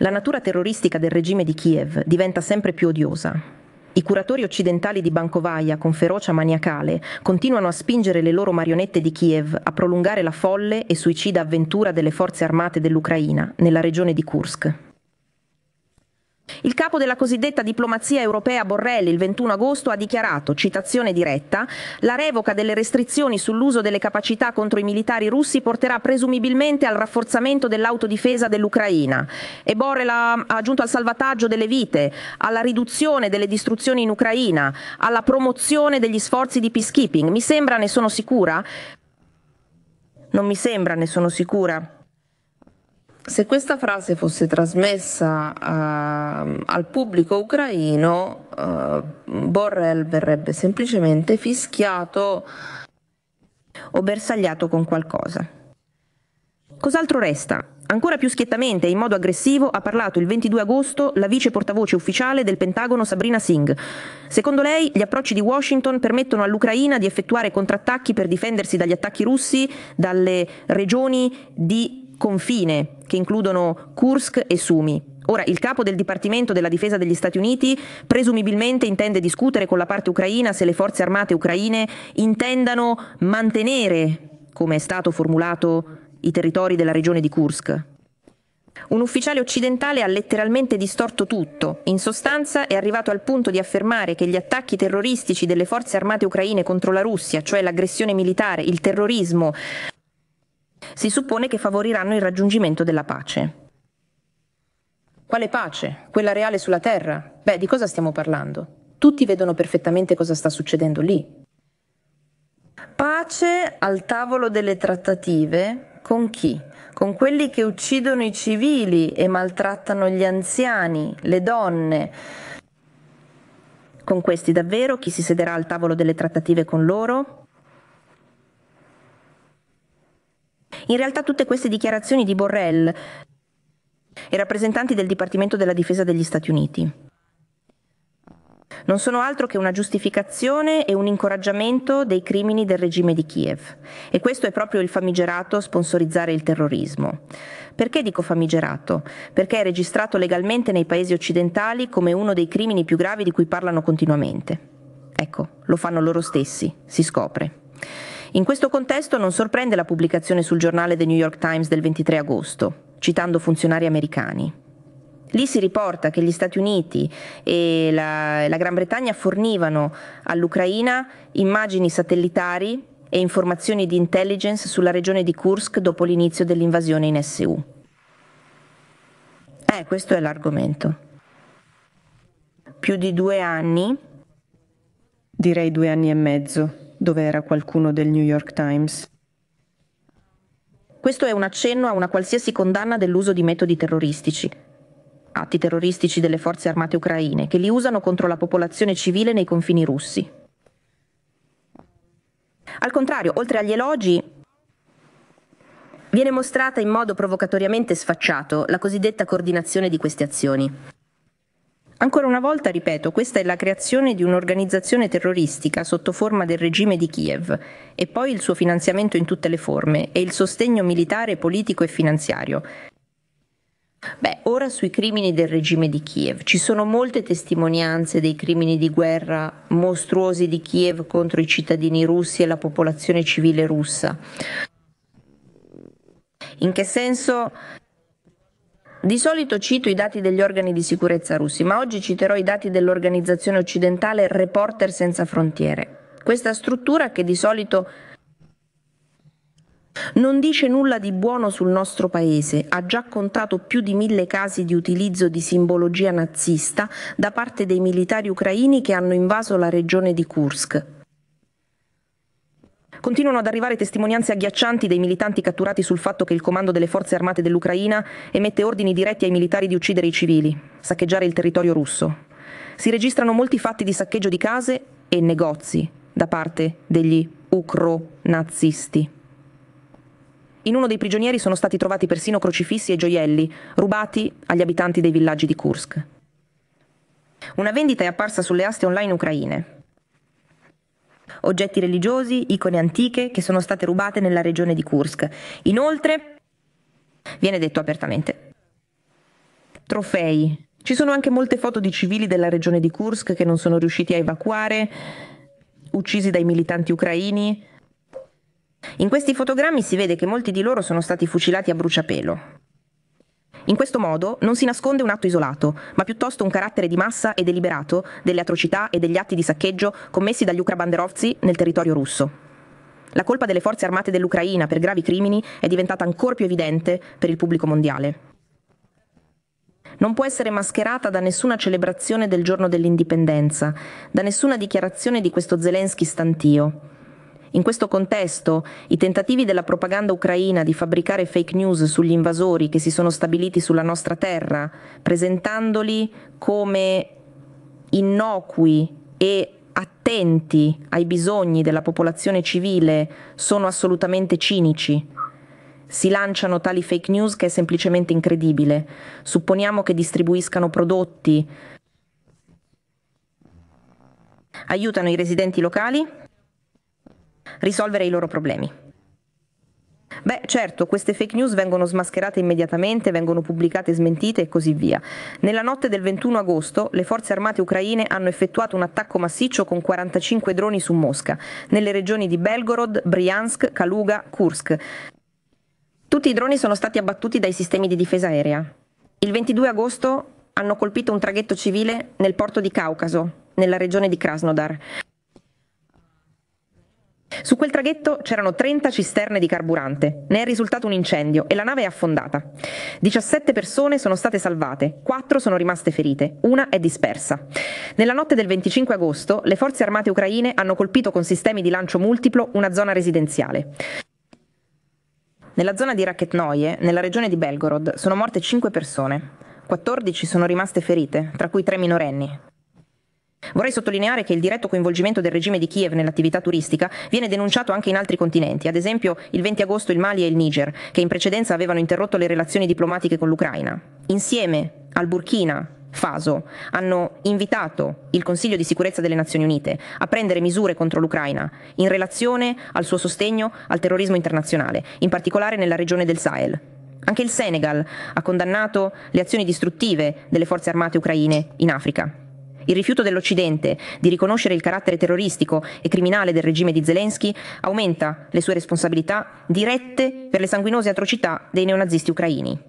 La natura terroristica del regime di Kiev diventa sempre più odiosa. I curatori occidentali di Bancovaia, con ferocia maniacale, continuano a spingere le loro marionette di Kiev a prolungare la folle e suicida avventura delle forze armate dell'Ucraina nella regione di Kursk. Il capo della cosiddetta diplomazia europea Borrelli il 21 agosto ha dichiarato, citazione diretta, la revoca delle restrizioni sull'uso delle capacità contro i militari russi porterà presumibilmente al rafforzamento dell'autodifesa dell'Ucraina. E Borrell ha aggiunto al salvataggio delle vite, alla riduzione delle distruzioni in Ucraina, alla promozione degli sforzi di peacekeeping. Mi sembra, ne sono sicura? Non mi sembra, ne sono sicura se questa frase fosse trasmessa uh, al pubblico ucraino, uh, Borrell verrebbe semplicemente fischiato o bersagliato con qualcosa. Cos'altro resta? Ancora più schiettamente e in modo aggressivo ha parlato il 22 agosto la vice portavoce ufficiale del Pentagono Sabrina Singh. Secondo lei gli approcci di Washington permettono all'Ucraina di effettuare contrattacchi per difendersi dagli attacchi russi dalle regioni di confine, che includono Kursk e Sumi. Ora, il capo del Dipartimento della Difesa degli Stati Uniti presumibilmente intende discutere con la parte ucraina se le forze armate ucraine intendano mantenere, come è stato formulato, i territori della regione di Kursk. Un ufficiale occidentale ha letteralmente distorto tutto. In sostanza è arrivato al punto di affermare che gli attacchi terroristici delle forze armate ucraine contro la Russia, cioè l'aggressione militare, il terrorismo, si suppone che favoriranno il raggiungimento della pace. Quale pace? Quella reale sulla Terra? Beh, di cosa stiamo parlando? Tutti vedono perfettamente cosa sta succedendo lì. Pace al tavolo delle trattative con chi? Con quelli che uccidono i civili e maltrattano gli anziani, le donne. Con questi davvero chi si sederà al tavolo delle trattative con loro? In realtà tutte queste dichiarazioni di Borrell e rappresentanti del Dipartimento della Difesa degli Stati Uniti non sono altro che una giustificazione e un incoraggiamento dei crimini del regime di Kiev. E questo è proprio il famigerato sponsorizzare il terrorismo. Perché dico famigerato? Perché è registrato legalmente nei paesi occidentali come uno dei crimini più gravi di cui parlano continuamente. Ecco, lo fanno loro stessi, si scopre. In questo contesto non sorprende la pubblicazione sul giornale The New York Times del 23 agosto, citando funzionari americani. Lì si riporta che gli Stati Uniti e la, la Gran Bretagna fornivano all'Ucraina immagini satellitari e informazioni di intelligence sulla regione di Kursk dopo l'inizio dell'invasione in SU. Eh, questo è l'argomento. Più di due anni. Direi due anni e mezzo dove era qualcuno del New York Times. Questo è un accenno a una qualsiasi condanna dell'uso di metodi terroristici, atti terroristici delle forze armate ucraine, che li usano contro la popolazione civile nei confini russi. Al contrario, oltre agli elogi, viene mostrata in modo provocatoriamente sfacciato la cosiddetta coordinazione di queste azioni. Ancora una volta, ripeto, questa è la creazione di un'organizzazione terroristica sotto forma del regime di Kiev e poi il suo finanziamento in tutte le forme e il sostegno militare, politico e finanziario. Beh, ora sui crimini del regime di Kiev. Ci sono molte testimonianze dei crimini di guerra mostruosi di Kiev contro i cittadini russi e la popolazione civile russa. In che senso di solito cito i dati degli organi di sicurezza russi, ma oggi citerò i dati dell'organizzazione occidentale Reporter Senza Frontiere. Questa struttura che di solito non dice nulla di buono sul nostro paese, ha già contato più di mille casi di utilizzo di simbologia nazista da parte dei militari ucraini che hanno invaso la regione di Kursk. Continuano ad arrivare testimonianze agghiaccianti dei militanti catturati sul fatto che il comando delle forze armate dell'Ucraina emette ordini diretti ai militari di uccidere i civili, saccheggiare il territorio russo. Si registrano molti fatti di saccheggio di case e negozi da parte degli ucro-nazisti. In uno dei prigionieri sono stati trovati persino crocifissi e gioielli, rubati agli abitanti dei villaggi di Kursk. Una vendita è apparsa sulle aste online ucraine oggetti religiosi, icone antiche che sono state rubate nella regione di Kursk. Inoltre, viene detto apertamente, trofei. Ci sono anche molte foto di civili della regione di Kursk che non sono riusciti a evacuare, uccisi dai militanti ucraini. In questi fotogrammi si vede che molti di loro sono stati fucilati a bruciapelo, in questo modo non si nasconde un atto isolato, ma piuttosto un carattere di massa e deliberato delle atrocità e degli atti di saccheggio commessi dagli ucrabanderovzi nel territorio russo. La colpa delle forze armate dell'Ucraina per gravi crimini è diventata ancora più evidente per il pubblico mondiale. Non può essere mascherata da nessuna celebrazione del giorno dell'indipendenza, da nessuna dichiarazione di questo Zelensky stantio. In questo contesto, i tentativi della propaganda ucraina di fabbricare fake news sugli invasori che si sono stabiliti sulla nostra terra, presentandoli come innocui e attenti ai bisogni della popolazione civile, sono assolutamente cinici. Si lanciano tali fake news che è semplicemente incredibile. Supponiamo che distribuiscano prodotti. Aiutano i residenti locali risolvere i loro problemi. Beh, certo, queste fake news vengono smascherate immediatamente, vengono pubblicate, smentite e così via. Nella notte del 21 agosto le forze armate ucraine hanno effettuato un attacco massiccio con 45 droni su Mosca, nelle regioni di Belgorod, Bryansk, Kaluga, Kursk. Tutti i droni sono stati abbattuti dai sistemi di difesa aerea. Il 22 agosto hanno colpito un traghetto civile nel porto di Caucaso, nella regione di Krasnodar. Su quel traghetto c'erano 30 cisterne di carburante, ne è risultato un incendio e la nave è affondata. 17 persone sono state salvate, 4 sono rimaste ferite, una è dispersa. Nella notte del 25 agosto le forze armate ucraine hanno colpito con sistemi di lancio multiplo una zona residenziale. Nella zona di Raketnoye, nella regione di Belgorod, sono morte 5 persone. 14 sono rimaste ferite, tra cui 3 minorenni. Vorrei sottolineare che il diretto coinvolgimento del regime di Kiev nell'attività turistica viene denunciato anche in altri continenti, ad esempio il 20 agosto il Mali e il Niger, che in precedenza avevano interrotto le relazioni diplomatiche con l'Ucraina. Insieme al Burkina, Faso hanno invitato il Consiglio di sicurezza delle Nazioni Unite a prendere misure contro l'Ucraina in relazione al suo sostegno al terrorismo internazionale, in particolare nella regione del Sahel. Anche il Senegal ha condannato le azioni distruttive delle forze armate ucraine in Africa. Il rifiuto dell'Occidente di riconoscere il carattere terroristico e criminale del regime di Zelensky aumenta le sue responsabilità dirette per le sanguinose atrocità dei neonazisti ucraini.